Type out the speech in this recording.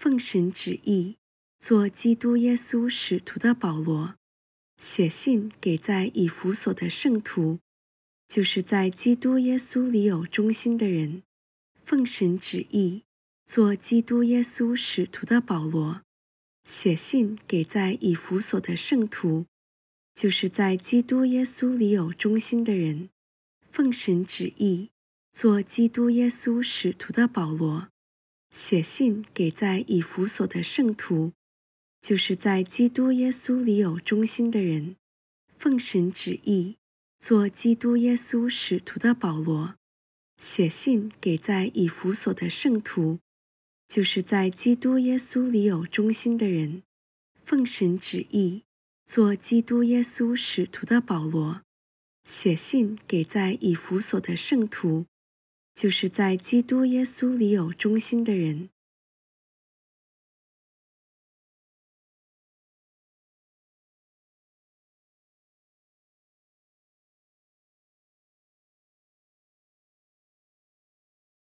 奉神旨意，做基督耶稣使徒的保罗，写信给在以弗所的圣徒，就是在基督耶稣里有忠心的人。奉神旨意，做基督耶稣使徒的保罗，写信给在以弗所的圣徒，就是在基督耶稣里有忠心的人。奉神旨意，做基督耶稣使徒的保罗。写信给在以弗所的圣徒，就是在基督耶稣里有忠心的人，奉神旨意做基督耶稣使徒的保罗，写信给在以弗所的圣徒，就是在基督耶稣里有忠心的人，奉神旨意做基督耶稣使徒的保罗，写信给在以弗所的圣徒。就是在基督耶稣里有忠心的人。